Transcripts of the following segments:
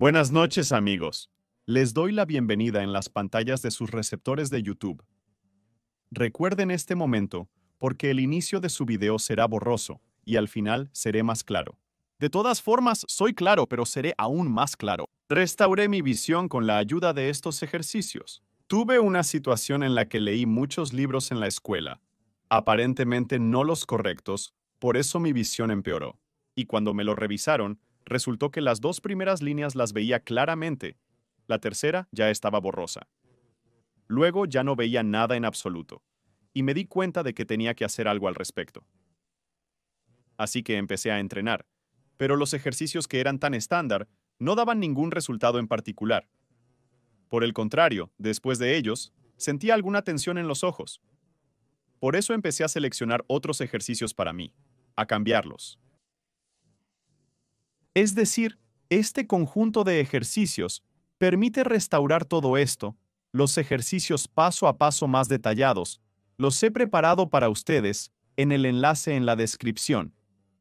Buenas noches amigos. Les doy la bienvenida en las pantallas de sus receptores de YouTube. Recuerden este momento, porque el inicio de su video será borroso, y al final seré más claro. De todas formas, soy claro, pero seré aún más claro. Restauré mi visión con la ayuda de estos ejercicios. Tuve una situación en la que leí muchos libros en la escuela, aparentemente no los correctos, por eso mi visión empeoró. Y cuando me lo revisaron, resultó que las dos primeras líneas las veía claramente, la tercera ya estaba borrosa. Luego ya no veía nada en absoluto, y me di cuenta de que tenía que hacer algo al respecto. Así que empecé a entrenar, pero los ejercicios que eran tan estándar no daban ningún resultado en particular. Por el contrario, después de ellos, sentía alguna tensión en los ojos. Por eso empecé a seleccionar otros ejercicios para mí, a cambiarlos. Es decir, este conjunto de ejercicios permite restaurar todo esto, los ejercicios paso a paso más detallados, los he preparado para ustedes en el enlace en la descripción,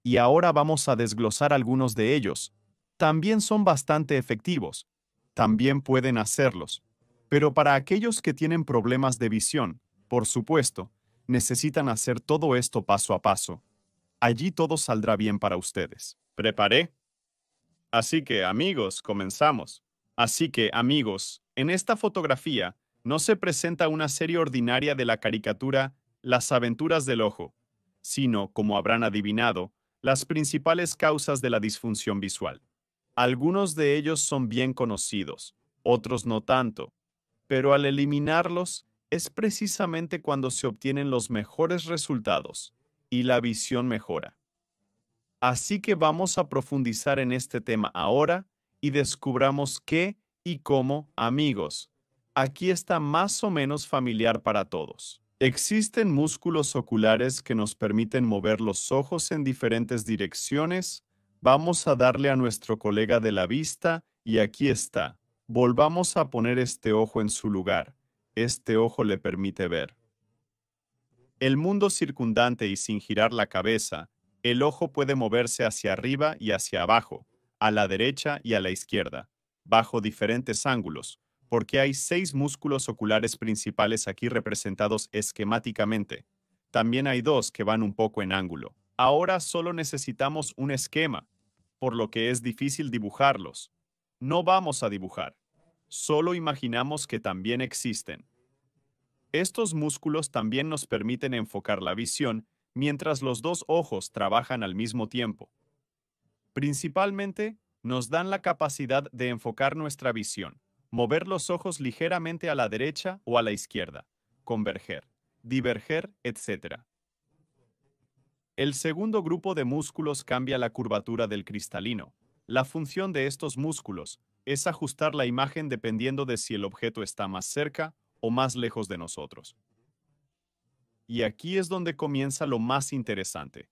y ahora vamos a desglosar algunos de ellos. También son bastante efectivos, también pueden hacerlos, pero para aquellos que tienen problemas de visión, por supuesto, necesitan hacer todo esto paso a paso. Allí todo saldrá bien para ustedes. Preparé Así que, amigos, comenzamos. Así que, amigos, en esta fotografía no se presenta una serie ordinaria de la caricatura Las aventuras del ojo, sino, como habrán adivinado, las principales causas de la disfunción visual. Algunos de ellos son bien conocidos, otros no tanto, pero al eliminarlos es precisamente cuando se obtienen los mejores resultados y la visión mejora. Así que vamos a profundizar en este tema ahora y descubramos qué y cómo amigos. Aquí está más o menos familiar para todos. Existen músculos oculares que nos permiten mover los ojos en diferentes direcciones. Vamos a darle a nuestro colega de la vista y aquí está. Volvamos a poner este ojo en su lugar. Este ojo le permite ver. El mundo circundante y sin girar la cabeza, el ojo puede moverse hacia arriba y hacia abajo, a la derecha y a la izquierda, bajo diferentes ángulos, porque hay seis músculos oculares principales aquí representados esquemáticamente. También hay dos que van un poco en ángulo. Ahora solo necesitamos un esquema, por lo que es difícil dibujarlos. No vamos a dibujar, solo imaginamos que también existen. Estos músculos también nos permiten enfocar la visión mientras los dos ojos trabajan al mismo tiempo. Principalmente, nos dan la capacidad de enfocar nuestra visión, mover los ojos ligeramente a la derecha o a la izquierda, converger, diverger, etc. El segundo grupo de músculos cambia la curvatura del cristalino. La función de estos músculos es ajustar la imagen dependiendo de si el objeto está más cerca o más lejos de nosotros. Y aquí es donde comienza lo más interesante.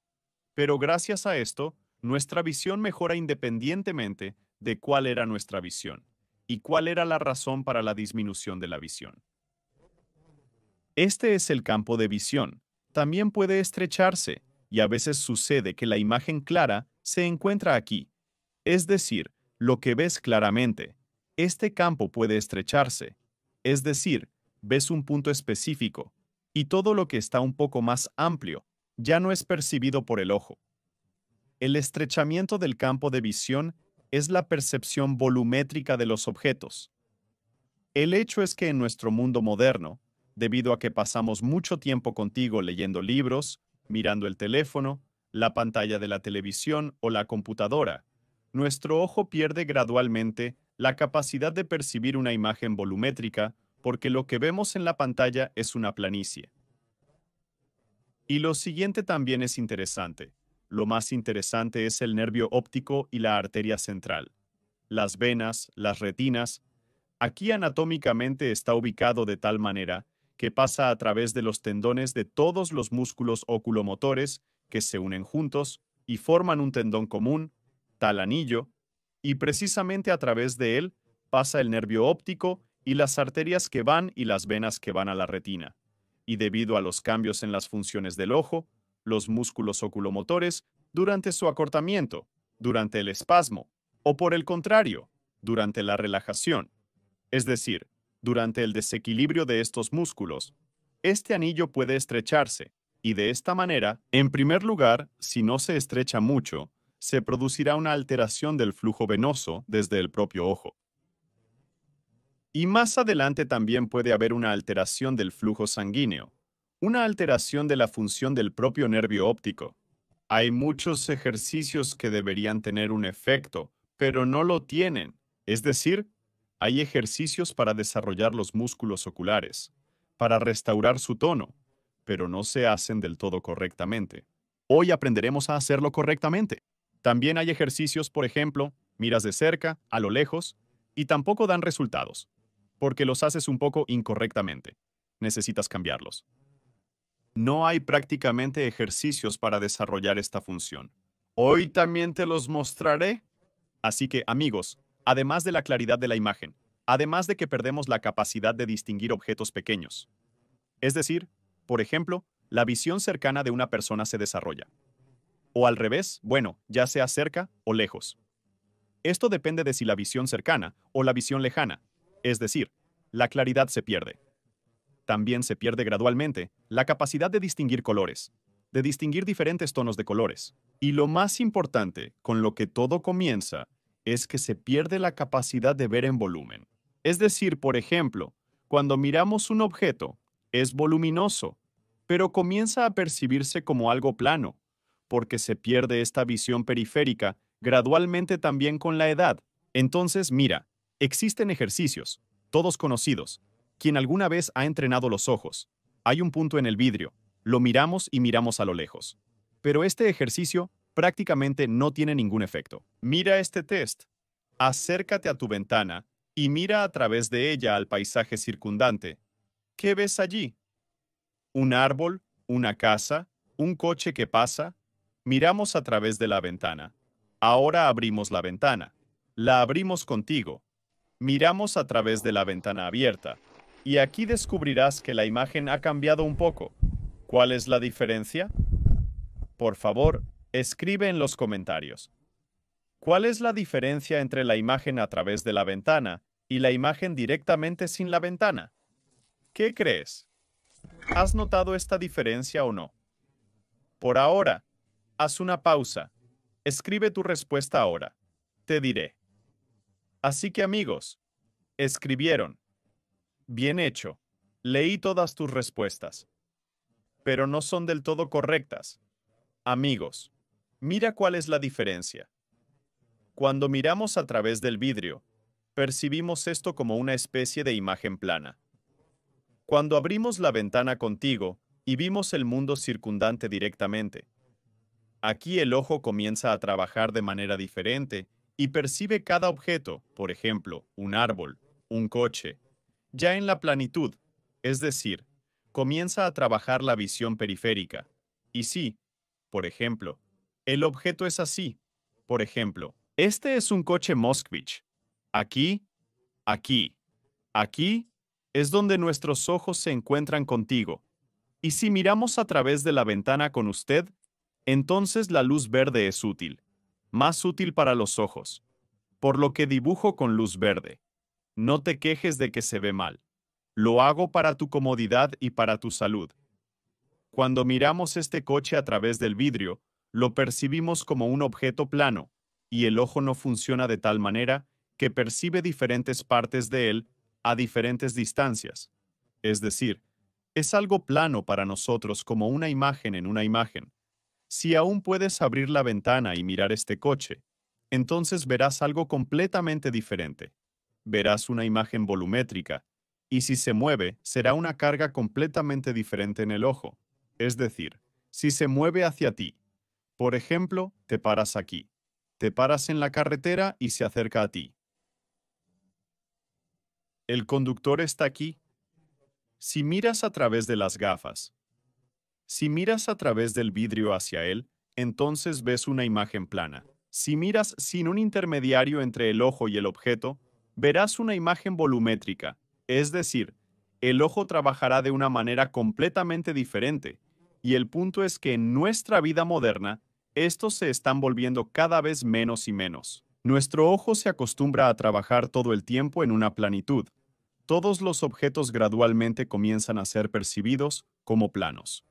Pero gracias a esto, nuestra visión mejora independientemente de cuál era nuestra visión y cuál era la razón para la disminución de la visión. Este es el campo de visión. También puede estrecharse, y a veces sucede que la imagen clara se encuentra aquí. Es decir, lo que ves claramente. Este campo puede estrecharse. Es decir, ves un punto específico, y todo lo que está un poco más amplio ya no es percibido por el ojo. El estrechamiento del campo de visión es la percepción volumétrica de los objetos. El hecho es que en nuestro mundo moderno, debido a que pasamos mucho tiempo contigo leyendo libros, mirando el teléfono, la pantalla de la televisión o la computadora, nuestro ojo pierde gradualmente la capacidad de percibir una imagen volumétrica porque lo que vemos en la pantalla es una planicie. Y lo siguiente también es interesante. Lo más interesante es el nervio óptico y la arteria central. Las venas, las retinas. Aquí anatómicamente está ubicado de tal manera que pasa a través de los tendones de todos los músculos oculomotores que se unen juntos y forman un tendón común, tal anillo, y precisamente a través de él pasa el nervio óptico y las arterias que van y las venas que van a la retina. Y debido a los cambios en las funciones del ojo, los músculos oculomotores, durante su acortamiento, durante el espasmo, o por el contrario, durante la relajación, es decir, durante el desequilibrio de estos músculos, este anillo puede estrecharse, y de esta manera, en primer lugar, si no se estrecha mucho, se producirá una alteración del flujo venoso desde el propio ojo. Y más adelante también puede haber una alteración del flujo sanguíneo, una alteración de la función del propio nervio óptico. Hay muchos ejercicios que deberían tener un efecto, pero no lo tienen. Es decir, hay ejercicios para desarrollar los músculos oculares, para restaurar su tono, pero no se hacen del todo correctamente. Hoy aprenderemos a hacerlo correctamente. También hay ejercicios, por ejemplo, miras de cerca, a lo lejos, y tampoco dan resultados porque los haces un poco incorrectamente. Necesitas cambiarlos. No hay prácticamente ejercicios para desarrollar esta función. Hoy también te los mostraré. Así que, amigos, además de la claridad de la imagen, además de que perdemos la capacidad de distinguir objetos pequeños. Es decir, por ejemplo, la visión cercana de una persona se desarrolla. O al revés, bueno, ya sea cerca o lejos. Esto depende de si la visión cercana o la visión lejana es decir, la claridad se pierde. También se pierde gradualmente la capacidad de distinguir colores, de distinguir diferentes tonos de colores. Y lo más importante, con lo que todo comienza, es que se pierde la capacidad de ver en volumen. Es decir, por ejemplo, cuando miramos un objeto, es voluminoso, pero comienza a percibirse como algo plano, porque se pierde esta visión periférica gradualmente también con la edad. Entonces, mira, Existen ejercicios, todos conocidos. Quien alguna vez ha entrenado los ojos, hay un punto en el vidrio, lo miramos y miramos a lo lejos. Pero este ejercicio prácticamente no tiene ningún efecto. Mira este test. Acércate a tu ventana y mira a través de ella al paisaje circundante. ¿Qué ves allí? ¿Un árbol? ¿Una casa? ¿Un coche que pasa? Miramos a través de la ventana. Ahora abrimos la ventana. La abrimos contigo. Miramos a través de la ventana abierta, y aquí descubrirás que la imagen ha cambiado un poco. ¿Cuál es la diferencia? Por favor, escribe en los comentarios. ¿Cuál es la diferencia entre la imagen a través de la ventana y la imagen directamente sin la ventana? ¿Qué crees? ¿Has notado esta diferencia o no? Por ahora, haz una pausa. Escribe tu respuesta ahora. Te diré. Así que amigos, escribieron. Bien hecho. Leí todas tus respuestas. Pero no son del todo correctas. Amigos, mira cuál es la diferencia. Cuando miramos a través del vidrio, percibimos esto como una especie de imagen plana. Cuando abrimos la ventana contigo y vimos el mundo circundante directamente, aquí el ojo comienza a trabajar de manera diferente y percibe cada objeto, por ejemplo, un árbol, un coche, ya en la planitud, es decir, comienza a trabajar la visión periférica. Y sí, por ejemplo, el objeto es así. Por ejemplo, este es un coche Moskvich. Aquí, aquí, aquí es donde nuestros ojos se encuentran contigo. Y si miramos a través de la ventana con usted, entonces la luz verde es útil más útil para los ojos. Por lo que dibujo con luz verde. No te quejes de que se ve mal. Lo hago para tu comodidad y para tu salud. Cuando miramos este coche a través del vidrio, lo percibimos como un objeto plano, y el ojo no funciona de tal manera que percibe diferentes partes de él a diferentes distancias. Es decir, es algo plano para nosotros como una imagen en una imagen, si aún puedes abrir la ventana y mirar este coche, entonces verás algo completamente diferente. Verás una imagen volumétrica, y si se mueve, será una carga completamente diferente en el ojo. Es decir, si se mueve hacia ti. Por ejemplo, te paras aquí. Te paras en la carretera y se acerca a ti. El conductor está aquí. Si miras a través de las gafas, si miras a través del vidrio hacia él, entonces ves una imagen plana. Si miras sin un intermediario entre el ojo y el objeto, verás una imagen volumétrica, es decir, el ojo trabajará de una manera completamente diferente, y el punto es que en nuestra vida moderna, estos se están volviendo cada vez menos y menos. Nuestro ojo se acostumbra a trabajar todo el tiempo en una planitud. Todos los objetos gradualmente comienzan a ser percibidos como planos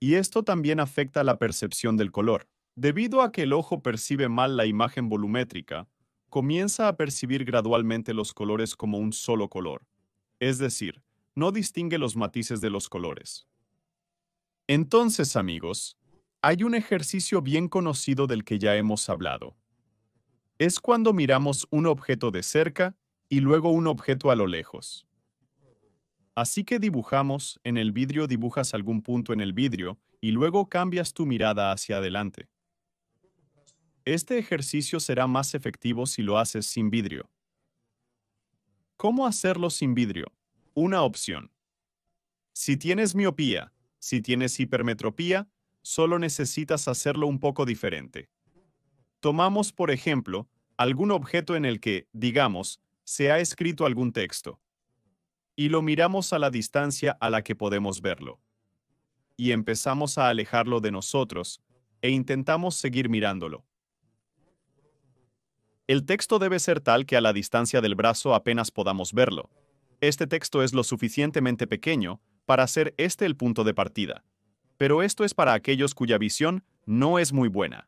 y esto también afecta la percepción del color. Debido a que el ojo percibe mal la imagen volumétrica, comienza a percibir gradualmente los colores como un solo color, es decir, no distingue los matices de los colores. Entonces, amigos, hay un ejercicio bien conocido del que ya hemos hablado. Es cuando miramos un objeto de cerca y luego un objeto a lo lejos. Así que dibujamos, en el vidrio dibujas algún punto en el vidrio y luego cambias tu mirada hacia adelante. Este ejercicio será más efectivo si lo haces sin vidrio. ¿Cómo hacerlo sin vidrio? Una opción. Si tienes miopía, si tienes hipermetropía, solo necesitas hacerlo un poco diferente. Tomamos, por ejemplo, algún objeto en el que, digamos, se ha escrito algún texto y lo miramos a la distancia a la que podemos verlo. Y empezamos a alejarlo de nosotros, e intentamos seguir mirándolo. El texto debe ser tal que a la distancia del brazo apenas podamos verlo. Este texto es lo suficientemente pequeño para hacer este el punto de partida. Pero esto es para aquellos cuya visión no es muy buena.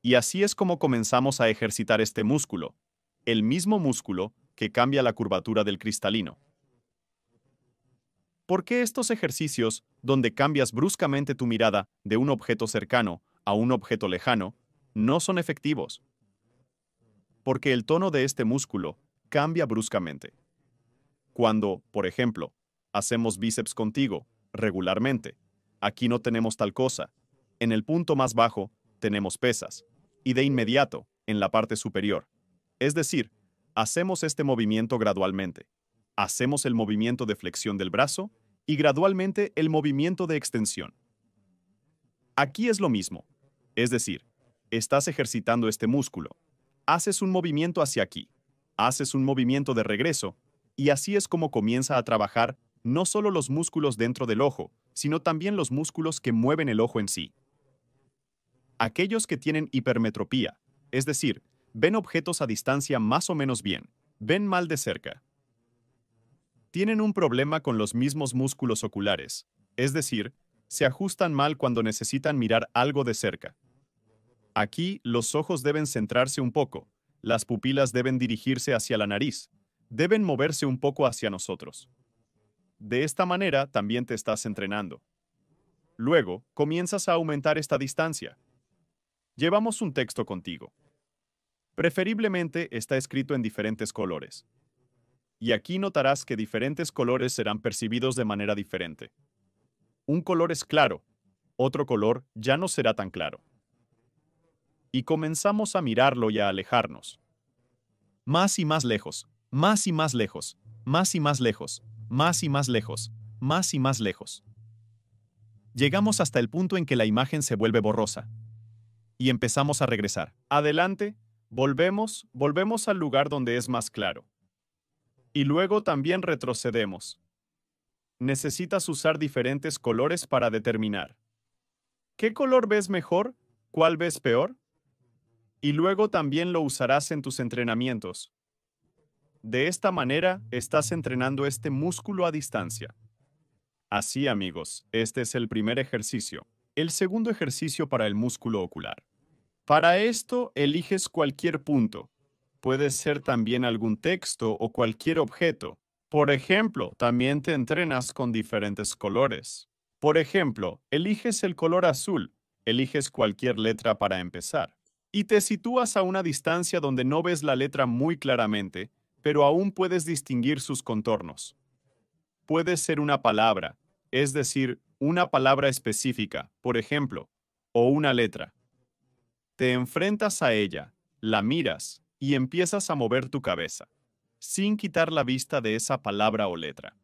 Y así es como comenzamos a ejercitar este músculo, el mismo músculo que cambia la curvatura del cristalino. ¿Por qué estos ejercicios, donde cambias bruscamente tu mirada de un objeto cercano a un objeto lejano, no son efectivos? Porque el tono de este músculo cambia bruscamente. Cuando, por ejemplo, hacemos bíceps contigo, regularmente, aquí no tenemos tal cosa, en el punto más bajo tenemos pesas, y de inmediato, en la parte superior. Es decir, hacemos este movimiento gradualmente. Hacemos el movimiento de flexión del brazo y gradualmente el movimiento de extensión. Aquí es lo mismo, es decir, estás ejercitando este músculo, haces un movimiento hacia aquí, haces un movimiento de regreso, y así es como comienza a trabajar no solo los músculos dentro del ojo, sino también los músculos que mueven el ojo en sí. Aquellos que tienen hipermetropía, es decir, ven objetos a distancia más o menos bien, ven mal de cerca, tienen un problema con los mismos músculos oculares, es decir, se ajustan mal cuando necesitan mirar algo de cerca. Aquí los ojos deben centrarse un poco, las pupilas deben dirigirse hacia la nariz, deben moverse un poco hacia nosotros. De esta manera también te estás entrenando. Luego, comienzas a aumentar esta distancia. Llevamos un texto contigo. Preferiblemente está escrito en diferentes colores y aquí notarás que diferentes colores serán percibidos de manera diferente. Un color es claro, otro color ya no será tan claro. Y comenzamos a mirarlo y a alejarnos. Más y más lejos, más y más lejos, más y más lejos, más y más lejos, más y más lejos. Llegamos hasta el punto en que la imagen se vuelve borrosa. Y empezamos a regresar. Adelante, volvemos, volvemos al lugar donde es más claro. Y luego también retrocedemos. Necesitas usar diferentes colores para determinar. ¿Qué color ves mejor? ¿Cuál ves peor? Y luego también lo usarás en tus entrenamientos. De esta manera, estás entrenando este músculo a distancia. Así amigos, este es el primer ejercicio. El segundo ejercicio para el músculo ocular. Para esto, eliges cualquier punto, Puede ser también algún texto o cualquier objeto. Por ejemplo, también te entrenas con diferentes colores. Por ejemplo, eliges el color azul, eliges cualquier letra para empezar, y te sitúas a una distancia donde no ves la letra muy claramente, pero aún puedes distinguir sus contornos. Puede ser una palabra, es decir, una palabra específica, por ejemplo, o una letra. Te enfrentas a ella, la miras, y empiezas a mover tu cabeza, sin quitar la vista de esa palabra o letra.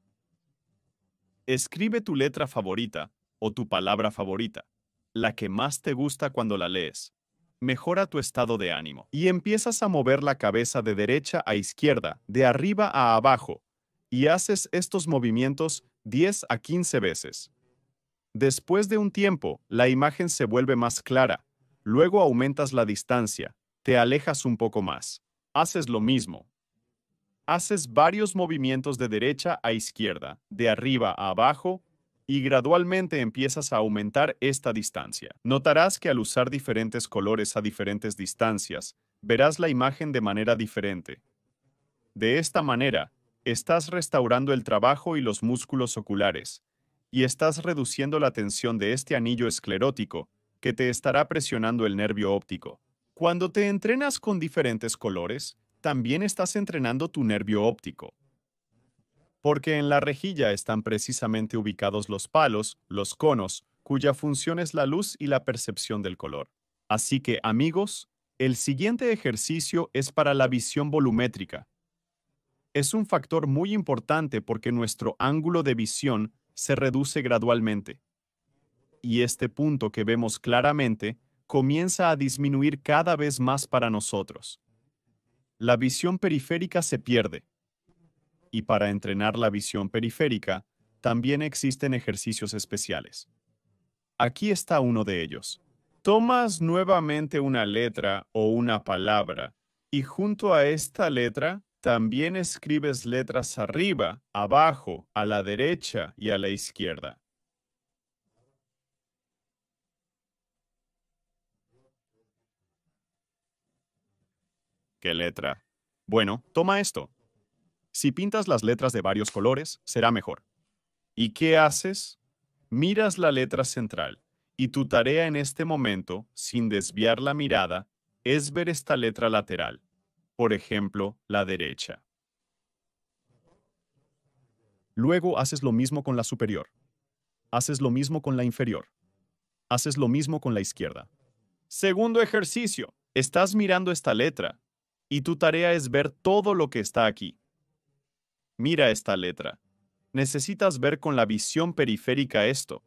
Escribe tu letra favorita o tu palabra favorita, la que más te gusta cuando la lees. Mejora tu estado de ánimo y empiezas a mover la cabeza de derecha a izquierda, de arriba a abajo, y haces estos movimientos 10 a 15 veces. Después de un tiempo, la imagen se vuelve más clara, luego aumentas la distancia, te alejas un poco más. Haces lo mismo. Haces varios movimientos de derecha a izquierda, de arriba a abajo, y gradualmente empiezas a aumentar esta distancia. Notarás que al usar diferentes colores a diferentes distancias, verás la imagen de manera diferente. De esta manera, estás restaurando el trabajo y los músculos oculares, y estás reduciendo la tensión de este anillo esclerótico, que te estará presionando el nervio óptico. Cuando te entrenas con diferentes colores, también estás entrenando tu nervio óptico. Porque en la rejilla están precisamente ubicados los palos, los conos, cuya función es la luz y la percepción del color. Así que, amigos, el siguiente ejercicio es para la visión volumétrica. Es un factor muy importante porque nuestro ángulo de visión se reduce gradualmente. Y este punto que vemos claramente comienza a disminuir cada vez más para nosotros. La visión periférica se pierde. Y para entrenar la visión periférica, también existen ejercicios especiales. Aquí está uno de ellos. Tomas nuevamente una letra o una palabra y junto a esta letra también escribes letras arriba, abajo, a la derecha y a la izquierda. ¿Qué letra? Bueno, toma esto. Si pintas las letras de varios colores, será mejor. ¿Y qué haces? Miras la letra central, y tu tarea en este momento, sin desviar la mirada, es ver esta letra lateral, por ejemplo, la derecha. Luego haces lo mismo con la superior. Haces lo mismo con la inferior. Haces lo mismo con la izquierda. Segundo ejercicio. Estás mirando esta letra y tu tarea es ver todo lo que está aquí. Mira esta letra. Necesitas ver con la visión periférica esto.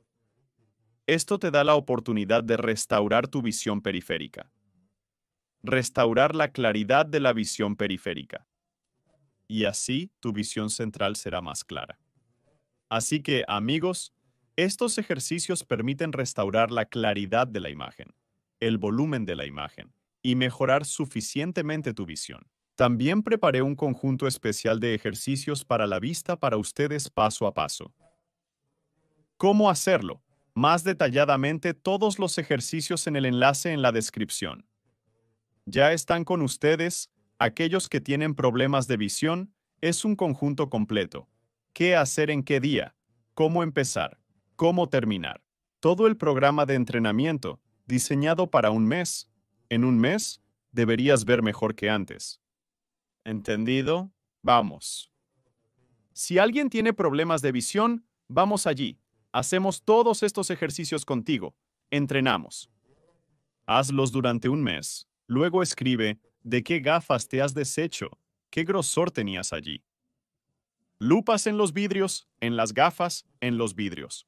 Esto te da la oportunidad de restaurar tu visión periférica. Restaurar la claridad de la visión periférica. Y así tu visión central será más clara. Así que, amigos, estos ejercicios permiten restaurar la claridad de la imagen, el volumen de la imagen, y mejorar suficientemente tu visión. También preparé un conjunto especial de ejercicios para la vista para ustedes paso a paso. ¿Cómo hacerlo? Más detalladamente todos los ejercicios en el enlace en la descripción. Ya están con ustedes, aquellos que tienen problemas de visión, es un conjunto completo. ¿Qué hacer en qué día? ¿Cómo empezar? ¿Cómo terminar? Todo el programa de entrenamiento, diseñado para un mes, en un mes deberías ver mejor que antes. ¿Entendido? Vamos. Si alguien tiene problemas de visión, vamos allí. Hacemos todos estos ejercicios contigo. Entrenamos. Hazlos durante un mes. Luego escribe de qué gafas te has deshecho, qué grosor tenías allí. Lupas en los vidrios, en las gafas, en los vidrios.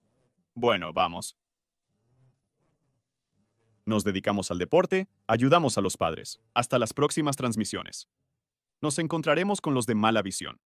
Bueno, vamos nos dedicamos al deporte, ayudamos a los padres. Hasta las próximas transmisiones. Nos encontraremos con los de mala visión.